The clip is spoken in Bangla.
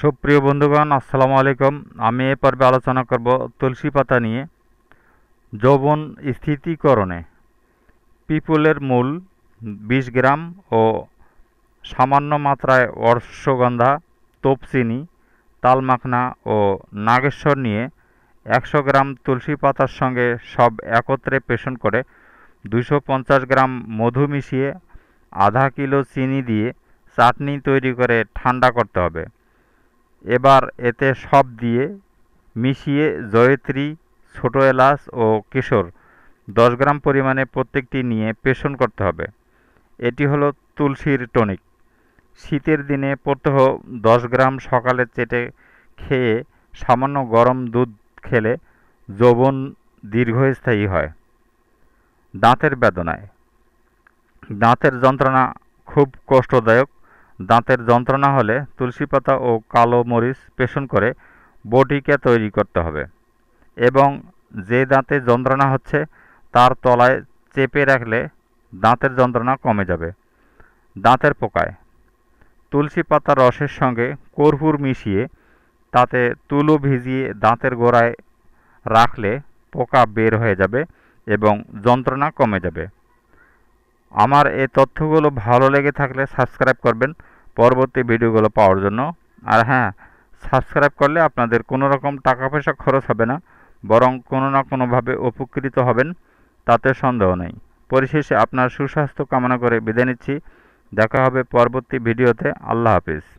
সুপ্রিয় বন্ধুগণ আসসালামু আলাইকুম আমি এ পর্বে আলোচনা করব তুলসী পাতা নিয়ে যৌবন স্থিতিকরণে পিপুলের মূল ২০ গ্রাম ও সামান্য মাত্রায় অর্শগন্ধা তোপচিনি তালমাখনা ও নাগেশ্বর নিয়ে একশো গ্রাম তুলসী পাতার সঙ্গে সব একত্রে পেষণ করে দুশো গ্রাম মধু মিশিয়ে আধা কিলো চিনি দিয়ে চাটনি তৈরি করে ঠান্ডা করতে হবে এবার এতে সব দিয়ে মিশিয়ে জয়ত্রী ছোটো এলাচ ও কিশোর দশ গ্রাম পরিমাণে প্রত্যেকটি নিয়ে পেষণ করতে হবে এটি হলো তুলসীর টনিক শীতের দিনে প্রত্যহ দশ গ্রাম সকালে চেটে খেয়ে সামান্য গরম দুধ খেলে যৌবন দীর্ঘস্থায়ী হয় দাঁতের বেদনায় দাঁতের যন্ত্রণা খুব কষ্টদায়ক দাঁতের যন্ত্রণা হলে তুলসী পাতা ও কালো মরিচ পেষণ করে বটিকা তৈরি করতে হবে এবং যে দাঁতে যন্ত্রণা হচ্ছে তার তলায় চেপে রাখলে দাঁতের যন্ত্রণা কমে যাবে দাঁতের পোকায় তুলসী পাতার রসের সঙ্গে কর্পুর মিশিয়ে তাতে তুলো ভিজিয়ে দাঁতের গোড়ায় রাখলে পোকা বের হয়ে যাবে এবং যন্ত্রণা কমে যাবে আমার এই তথ্যগুলো ভালো লেগে থাকলে সাবস্ক্রাইব করবেন পরবর্তী ভিডিওগুলো পাওয়ার জন্য আর হ্যাঁ সাবস্ক্রাইব করলে আপনাদের কোনো রকম টাকা পয়সা খরচ হবে না বরং কোনো না কোনোভাবে উপকৃত হবেন তাতে সন্দেহ নেই পরিশেষে আপনার সুস্বাস্থ্য কামনা করে বিদায় নিচ্ছি দেখা হবে পরবর্তী ভিডিওতে আল্লাহ হাফিজ